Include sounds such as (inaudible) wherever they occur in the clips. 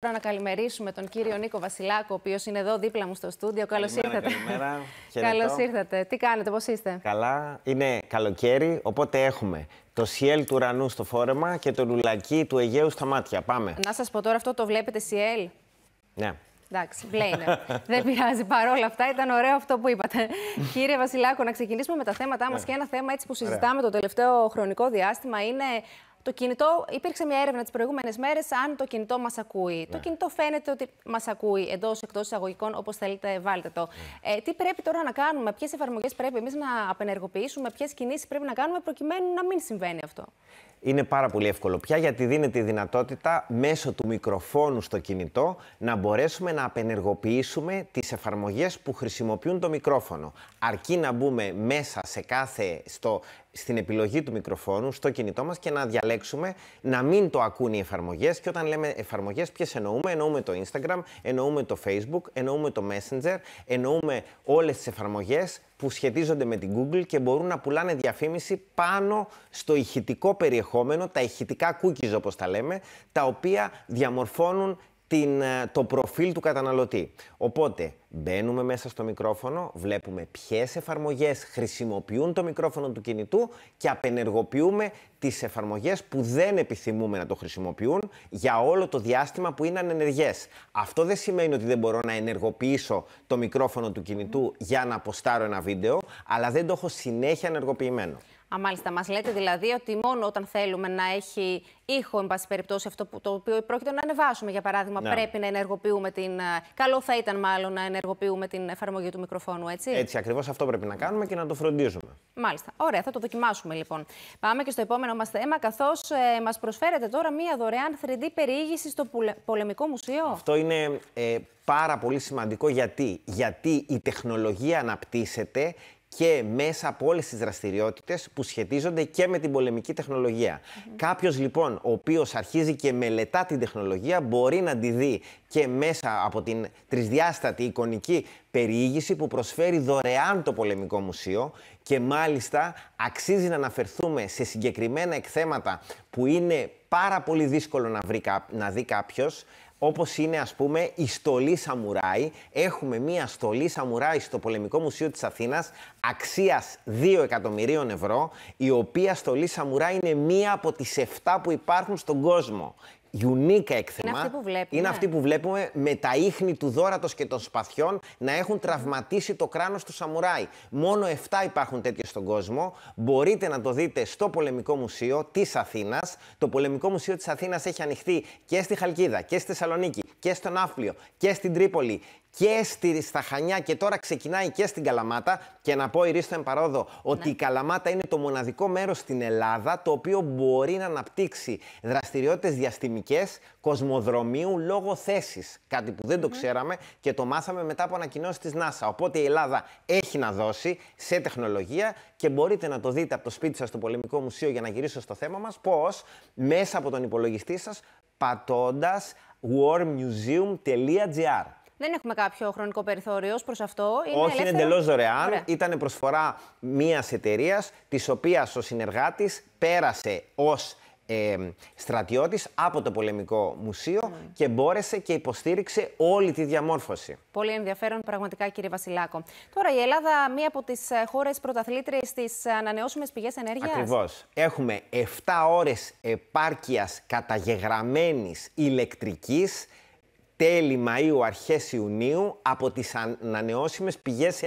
Τώρα να καλημερίσουμε τον κύριο Νίκο Βασιλάκο, ο οποίος είναι εδώ δίπλα μου στο στούντιο. Καλώς ήρθατε. Καλημέρα. (laughs) Καλώς ήρθατε. Τι κάνετε, πώς είστε. Καλά. Είναι καλοκαίρι, οπότε έχουμε το σιέλ του ουρανού στο φόρεμα και το λουλακί του Αιγαίου στα μάτια. Πάμε. Να σας πω τώρα αυτό το βλέπετε σιέλ. Ναι. Εντάξει, βλέπετε. (laughs) Δεν πειράζει. Παρ' όλα αυτά, ήταν ωραίο αυτό που είπατε. Κύριε Βασιλάκο, να ξεκινήσουμε με τα θέματα μας. Ναι. Και ένα θέμα έτσι που συζητάμε το τελευταίο χρονικό διάστημα είναι το κινητό, υπήρξε μια έρευνα τις προηγούμενες μέρες αν το κινητό μας ακούει. Το ναι. κινητό φαίνεται ότι μας ακούει εντός εκτός εισαγωγικών, όπως θέλετε, βάλτε το. Ναι. Ε, τι πρέπει τώρα να κάνουμε, ποιες εφαρμογές πρέπει εμείς να απενεργοποιήσουμε, ποιες κινήσεις πρέπει να κάνουμε προκειμένου να μην συμβαίνει αυτό. Είναι πάρα πολύ εύκολο πια γιατί δίνεται η δυνατότητα μέσω του μικροφόνου στο κινητό να μπορέσουμε να απενεργοποιήσουμε τις εφαρμογές που χρησιμοποιούν το μικρόφωνο. Αρκεί να μπούμε μέσα σε κάθε, στο, στην επιλογή του μικροφόνου, στο κινητό μας και να διαλέξουμε να μην το ακούν οι εφαρμογές. Και όταν λέμε εφαρμογές, ποιες εννοούμε, εννοούμε το Instagram, εννοούμε το Facebook, εννοούμε το Messenger, εννοούμε όλες τις εφαρμογές που σχετίζονται με την Google και μπορούν να πουλάνε διαφήμιση πάνω στο ηχητικό περιεχόμενο, τα ηχητικά cookies όπως τα λέμε, τα οποία διαμορφώνουν την, ε, το προφίλ του καταναλωτή. Οπότε μπαίνουμε μέσα στο μικρόφωνο, βλέπουμε ποιες εφαρμογές χρησιμοποιούν το μικρόφωνο του κινητού και απενεργοποιούμε τις εφαρμογές που δεν επιθυμούμε να το χρησιμοποιούν για όλο το διάστημα που είναι ανενεργές. Αυτό δεν σημαίνει ότι δεν μπορώ να ενεργοποιήσω το μικρόφωνο του κινητού για να αποστάρω ένα βίντεο, αλλά δεν το έχω συνέχεια ενεργοποιημένο. Α, μάλιστα, μας λέτε δηλαδή ότι μόνο όταν θέλουμε να έχει ήχο, εν πάση περιπτώσει, αυτό που, το οποίο πρόκειται να ανεβάσουμε, για παράδειγμα, ναι. πρέπει να ενεργοποιούμε την. Ε, καλό θα ήταν, μάλλον, να ενεργοποιούμε την εφαρμογή του μικροφόνου, έτσι. Έτσι, ακριβώς αυτό πρέπει να κάνουμε και να το φροντίζουμε. Μάλιστα. Ωραία, θα το δοκιμάσουμε λοιπόν. Πάμε και στο επόμενο μας θέμα, καθώς ε, μας προσφέρεται τώρα μία δωρεάν 3D περιήγηση στο Πολεμικό Μουσείο. Αυτό είναι ε, πάρα πολύ σημαντικό γιατί. Γιατί η τεχνολογία αναπτύσσεται και μέσα από όλες τις δραστηριότητες που σχετίζονται και με την πολεμική τεχνολογία. Κάποιος λοιπόν, ο οποίος αρχίζει και μελετά την τεχνολογία, μπορεί να τη δει και μέσα από την τρισδιάστατη εικονική περιήγηση που προσφέρει δωρεάν το Πολεμικό Μουσείο και μάλιστα αξίζει να αναφερθούμε σε συγκεκριμένα εκθέματα που είναι πάρα πολύ δύσκολο να, να δει κάποιος. Όπως είναι, ας πούμε, η στολή Σαμουράι. Έχουμε μία στολή Σαμουράι στο Πολεμικό Μουσείο της Αθήνας, αξίας 2 εκατομμυρίων ευρώ, η οποία στολή Σαμουράι είναι μία από τις 7 που υπάρχουν στον κόσμο unique έκθεμα. Είναι αυτή που βλέπουμε. Είναι αυτή που βλέπουμε με τα ίχνη του δόρατος και των σπαθιών να έχουν τραυματίσει το κράνος του σαμουράι. Μόνο 7 υπάρχουν τέτοιες στον κόσμο. Μπορείτε να το δείτε στο Πολεμικό Μουσείο της Αθήνας. Το Πολεμικό Μουσείο της Αθήνας έχει ανοιχτεί και στη Χαλκίδα και στη Θεσσαλονίκη και στο Ναύπλιο και στην Τρίπολη και στη, στα και τώρα ξεκινάει και στην Καλαμάτα. Και να πω, Ρίστα παρόδο ότι ναι. η Καλαμάτα είναι το μοναδικό μέρος στην Ελλάδα το οποίο μπορεί να αναπτύξει δραστηριότητες διαστημικές κοσμοδρομίου λόγω θέσης. Κάτι που δεν το ξέραμε και το μάθαμε μετά από ανακοινώσεις της NASA. Οπότε η Ελλάδα έχει να δώσει σε τεχνολογία και μπορείτε να το δείτε από το σπίτι σας στο Πολεμικό Μουσείο για να γυρίσω στο θέμα μας. Πώ μέσα από τον υπολογιστή σας πατώντας warmuseum.gr δεν έχουμε κάποιο χρονικό περιθώριο προς αυτό. Είναι Όχι, ελεύθερο. είναι εντελώς δωρεάν. Ήταν προσφορά μια εταιρείας, της οποίας ο συνεργάτης πέρασε ως ε, στρατιώτης από το Πολεμικό Μουσείο ναι. και μπόρεσε και υποστήριξε όλη τη διαμόρφωση. Πολύ ενδιαφέρον πραγματικά κύριε Βασιλάκο. Τώρα η Ελλάδα μία από τις ε, χώρες πρωταθλήτριες στις ανανεώσιμες πηγές ενέργειας. Ακριβώς. Έχουμε 7 ώρες επάρκειας καταγεγραμμένης ηλεκτρικής τέλη Μαΐου, αρχές Ιουνίου από τις ανανεώσιμες πηγές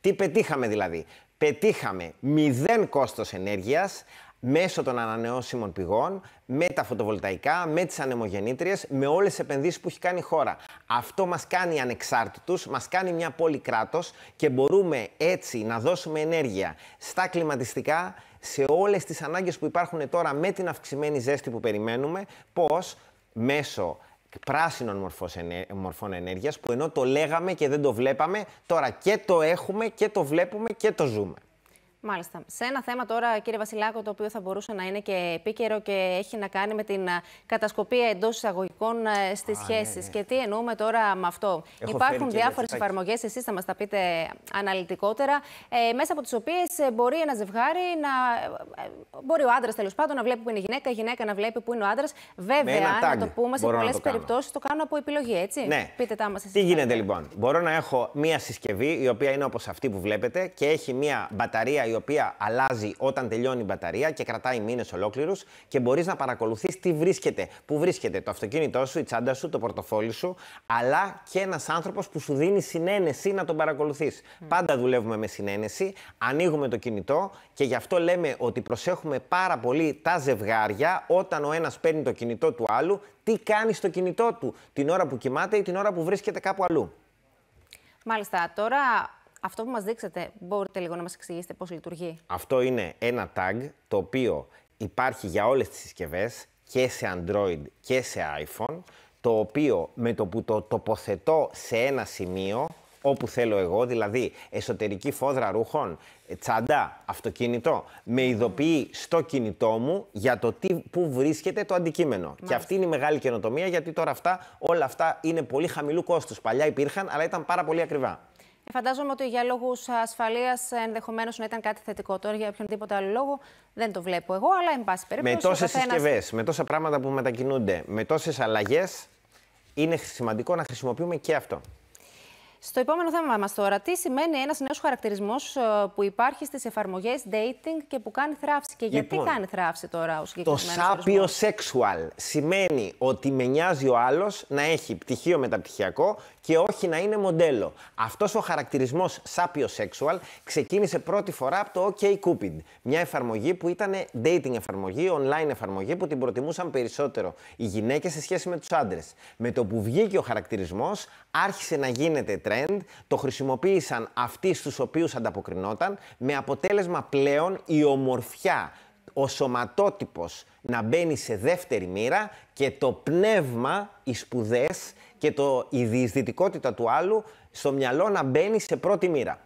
Τι πετύχαμε δηλαδή. Πετύχαμε μηδέν κόστος ενέργειας μέσω των ανανεώσιμων πηγών, με τα φωτοβολταϊκά, με τις ανεμογεννήτριες, με όλες τις επενδύσεις που έχει κάνει η χώρα. Αυτό μας κάνει ανεξάρτητους, μας κάνει μια πόλη κράτος και μπορούμε έτσι να δώσουμε ενέργεια στα κλιματιστικά, σε όλες τις ανάγκες που υπάρχουν τώρα με την αυξημένη ζέστη που περιμένουμε, πώς μέσω πράσινων μορφών ενέργειας που ενώ το λέγαμε και δεν το βλέπαμε, τώρα και το έχουμε και το βλέπουμε και το ζούμε. Μάλιστα. Σε ένα θέμα τώρα, κύριε Βασιλάκο, το οποίο θα μπορούσε να είναι και επίκαιρο και έχει να κάνει με την κατασκοπία εντός εισαγωγικών στι σχέσει. Ναι, ναι. Και τι εννοούμε τώρα με αυτό. Έχω Υπάρχουν διάφορε εφαρμογές, εσείς θα μας τα πείτε αναλυτικότερα, ε, μέσα από τις οποίες ε, μπορεί ένα ζευγάρι να. Ε, μπορεί ο άντρας τέλος πάντων να βλέπει που είναι η γυναίκα, η γυναίκα να βλέπει που είναι ο άντρας. Βέβαια, να το πούμε, σε πολλέ περιπτώσεις το κάνω από επιλογή, έτσι. Ναι. Πείτε τα μας Τι γίνεται λοιπόν. Μπορώ να έχω μία συσκευή η οποία είναι όπως αυτή που βλέπετε και έχει μία μπαταρία η οποία αλλάζει όταν τελειώνει η μπαταρία και κρατάει μήνες ολόκληρους και μπορείς να παρακολουθείς τι βρίσκεται, πού βρίσκεται το αυτοκίνητό σου, η τσάντα σου, το πορτοφόλι σου, αλλά και ένας άνθρωπος που σου δίνει συνένεση να τον παρακολουθείς. Πάντα δουλεύουμε με συνένεση, ανοίγουμε το κινητό και γι' αυτό λέμε ότι προσέχουμε πάρα πολύ τα ζευγάρια όταν ο ένας παίρνει το κινητό του άλλου, τι κάνει στο κινητό του την ώρα που κοιμάται ή την ώρα που βρίσκεται κάπου αλλού. Μάλιστα, τώρα αυτό που μας δείξατε, μπορείτε λίγο να μας εξηγήσετε πώς λειτουργεί. Αυτό είναι ένα tag το οποίο υπάρχει για όλες τις συσκευές και σε Android και σε iPhone, το οποίο με το που το τοποθετώ σε ένα σημείο όπου θέλω εγώ, δηλαδή εσωτερική φόδρα ρούχων, τσάντα, αυτοκίνητο, με ειδοποιεί στο κινητό μου για το τι, που βρίσκεται το αντικείμενο. Μάλιστα. Και αυτή είναι η μεγάλη καινοτομία, γιατί τώρα αυτά, όλα αυτά είναι πολύ χαμηλού κόστους. Παλιά υπήρχαν, αλλά ήταν πάρα πολύ ακριβά. Ε, φαντάζομαι ότι για λόγους ασφαλείας ενδεχομένως να ήταν κάτι θετικό. Τώρα για οποιονδήποτε άλλο λόγο δεν το βλέπω εγώ, αλλά εν πάση περιπτώσει. Με τόσες καθένας... συσκευές, με τόσα πράγματα που μετακινούνται, με τόσες αλλαγές, είναι σημαντικό να χρησιμοποιούμε και αυτό. Στο επόμενο θέμα μας τώρα, τι σημαίνει ένας νέος χαρακτηρισμός ε, που υπάρχει στις εφαρμογές dating και που κάνει θράψη. Και γιατί λοιπόν, κάνει θράψη τώρα ο συγκεκριμένο. Το σάπιο sexual σημαίνει ότι με νοιάζει ο άλλος να έχει πτυχίο μεταπτυχιακό και όχι να είναι μοντέλο. Αυτός ο χαρακτηρισμός σάπιο sexual ξεκίνησε πρώτη φορά από το OK Cupid. Μια εφαρμογή που ήταν dating εφαρμογή, online εφαρμογή που την προτιμούσαν περισσότερο οι γυναίκες σε σχέση με τους άντρες. Με το που βγήκε ο χαρακτηρισμός, άρχισε να γίνεται trend, το χρησιμοποίησαν αυτοί στους οποίους ανταποκρινόταν, με αποτέλεσμα πλέον η ομορφιά, ο σωματότυπος να μπαίνει σε δεύτερη μοίρα και το πνεύμα, οι σπουδές και το, η διεισδυτικότητα του άλλου στο μυαλό να μπαίνει σε πρώτη μοίρα.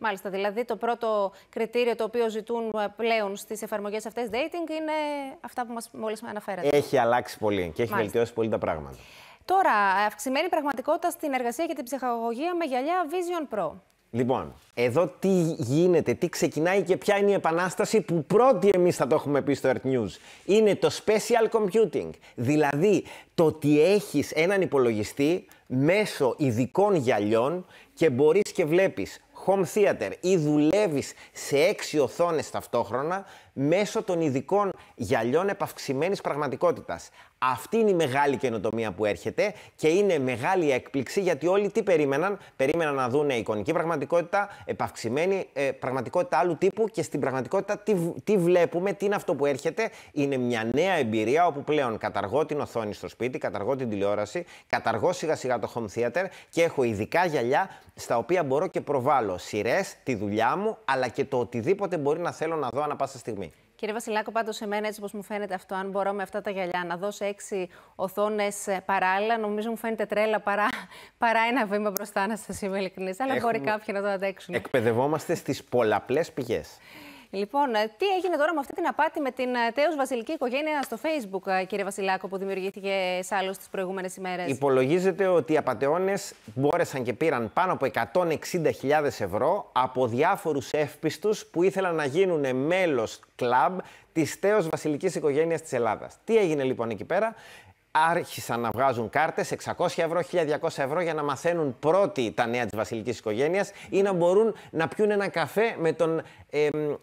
Μάλιστα, δηλαδή το πρώτο κριτήριο το οποίο ζητούν ε, πλέον στις εφαρμογές αυτές dating είναι αυτά που μόλι αναφέρατε. Έχει αλλάξει πολύ και έχει βελτιώσει πολύ τα πράγματα. Τώρα, αυξημένη πραγματικότητα στην εργασία και την ψυχαγωγία με γυαλιά Vision Pro. Λοιπόν, εδώ τι γίνεται, τι ξεκινάει και ποια είναι η επανάσταση που πρώτοι εμείς θα το έχουμε πει στο Earth News. Είναι το Special Computing, δηλαδή το ότι έχεις έναν υπολογιστή μέσω ειδικών γυαλιών και μπορείς και βλέπεις home theater ή δουλεύεις σε έξι οθόνες ταυτόχρονα μέσω των ειδικών γυαλιών επαυξημένης πραγματικότητας. Αυτή είναι η μεγάλη καινοτομία που έρχεται και είναι μεγάλη έκπληξη γιατί όλοι τι περίμεναν. Περίμεναν να δουν εικονική πραγματικότητα, επαυξημένη ε, πραγματικότητα άλλου τύπου και στην πραγματικότητα τι, τι βλέπουμε, τι είναι αυτό που έρχεται. Είναι μια νέα εμπειρία όπου πλέον καταργώ την οθόνη στο σπίτι, καταργώ την τηλεόραση, καταργώ σιγά σιγά το home theater και έχω ειδικά γυαλιά στα οποία μπορώ και προβάλλω σειρές, τη δουλειά μου αλλά και το οτιδήποτε μπορεί να θέλω να δω ανα πάσα στιγμή. Κύριε Βασιλάκο, πάντως σε μένα, έτσι όπως μου φαίνεται αυτό, αν μπορώ με αυτά τα γυαλιά να δώσω έξι οθόνες ε, παράλληλα, νομίζω μου φαίνεται τρέλα παρά, παρά ένα βήμα μπροστά, να σας είμαι ειλικρινής. Αλλά Έχουμε... μπορεί κάποιοι να το αντέξουν. Εκπαιδευόμαστε στις πολλαπλές πηγές. Λοιπόν, ε, τι έγινε τώρα με αυτή την απάτη με την ε, τέο βασιλική οικογένεια στο Facebook, ε, κύριε Βασιλάκο, που δημιουργήθηκε σε άλλους τις προηγούμενες ημέρες. Υπολογίζεται ότι οι απαταιώνε μπόρεσαν και πήραν πάνω από 160.000 ευρώ από διάφορους εύπιστους που ήθελαν να γίνουν μέλος κλαμπ της τέο βασιλικής οικογένειας της Ελλάδας. Τι έγινε λοιπόν εκεί πέρα άρχισαν να βγάζουν κάρτες 600 ευρώ, 1200 ευρώ για να μαθαίνουν πρώτοι τα νέα της βασιλικής οικογένειας ή να μπορούν να πιούν ένα καφέ με τον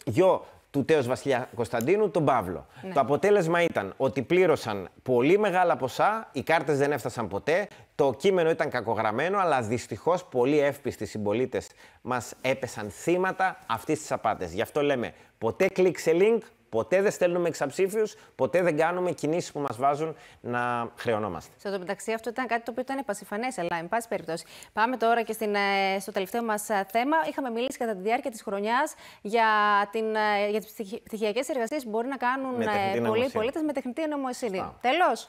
γιο του τέος βασιλιά Κωνσταντίνου, τον Παύλο. Ναι. Το αποτέλεσμα ήταν ότι πλήρωσαν πολύ μεγάλα ποσά, οι κάρτες δεν έφτασαν ποτέ, το κείμενο ήταν κακογραμμένο, αλλά δυστυχώς πολλοί εύπιστοι συμπολίτες μας έπεσαν θύματα αυτής της απάτης. Γι' αυτό λέμε ποτέ κλικ link, Ποτέ δεν στέλνουμε εξαψήφιους, ποτέ δεν κάνουμε κινήσεις που μας βάζουν να χρεωνόμαστε. Σε το μεταξύ, αυτό ήταν κάτι το οποίο ήταν πασιφανέ, αλλά εν πάση περιπτώσει. Πάμε τώρα και στην, ε, στο τελευταίο μας ε, θέμα. Είχαμε μιλήσει κατά τη διάρκεια της χρονιάς για, ε, για τις πτυχιακές εργασίες που μπορεί να κάνουν πολλοί πολίτες με τεχνητή νομοσύνη.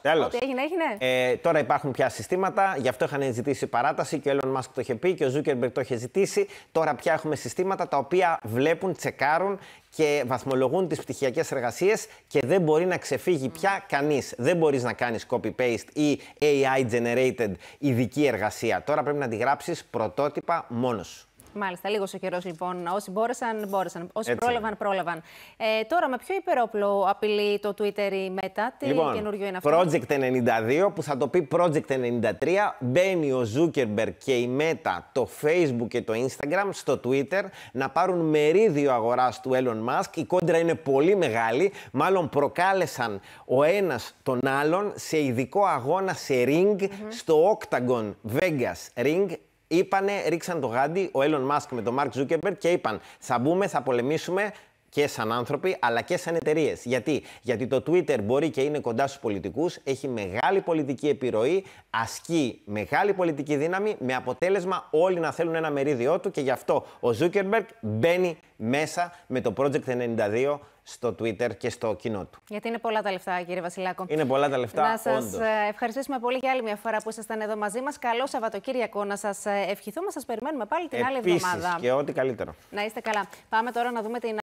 Τέλο. Ό,τι έγινε, έγινε. Ε, τώρα υπάρχουν πια συστήματα, γι' αυτό είχαν ζητήσει παράταση και ο Έλλον Μάσκ το είχε πει και ο Ζούκερμπερκ το είχε ζητήσει. Τώρα πια έχουμε συστήματα τα οποία βλέπουν, τσεκάρουν και βαθμολογούν τις πτυχιακές εργασιακέ εργασίες και δεν μπορεί να ξεφύγει πια κανείς. Δεν μπορείς να κάνεις copy-paste ή AI-generated ειδική εργασία. Τώρα πρέπει να τη γράψεις πρωτότυπα μόνος σου. Μάλιστα, λίγος ο καιρός λοιπόν. Όσοι μπόρεσαν, μπόρεσαν. Όσοι πρόλαβαν, πρόλαβαν. Ε, τώρα, με ποιο υπερόπλο απειλεί το Twitter η Meta, τι λοιπόν, καινούριο είναι αυτό. Project 92 που θα το πει Project 93. Μπαίνει ο Zuckerberg και η Meta, το Facebook και το Instagram στο Twitter να πάρουν μερίδιο αγοράς του Elon Musk. Η κόντρα είναι πολύ μεγάλη. Μάλλον προκάλεσαν ο ένας τον άλλον σε ειδικό αγώνα σε ring στο Octagon Vegas Ring Είπανε, ρίξαν το γάντι ο Έλλον Μάσκ με τον Μαρκ Ζούκεμπερ και είπαν θα μπούμε, θα πολεμήσουμε, και σαν άνθρωποι, αλλά και σαν εταιρείες. Γιατί? Γιατί το Twitter μπορεί και είναι κοντά στους πολιτικούς, έχει μεγάλη πολιτική επιρροή, ασκεί μεγάλη πολιτική δύναμη, με αποτέλεσμα όλοι να θέλουν ένα μερίδιό του και γι' αυτό ο Ζούκερμπεργκ μπαίνει μέσα με το Project 92 στο Twitter και στο κοινό του. Γιατί είναι πολλά τα λεφτά, κύριε Βασιλάκο. Είναι πολλά τα λεφτά. Να σας ε, ευχαριστήσουμε πολύ για άλλη μια φορά που ήσασταν εδώ μαζί μας. Καλό Σαββατοκύριακο να σας ε, ευχηθούμε. Σας περιμένουμε πάλι την άλλη εβδομάδα. Και ό,τι καλύτερο. Να είστε καλά. Πάμε τώρα να δούμε την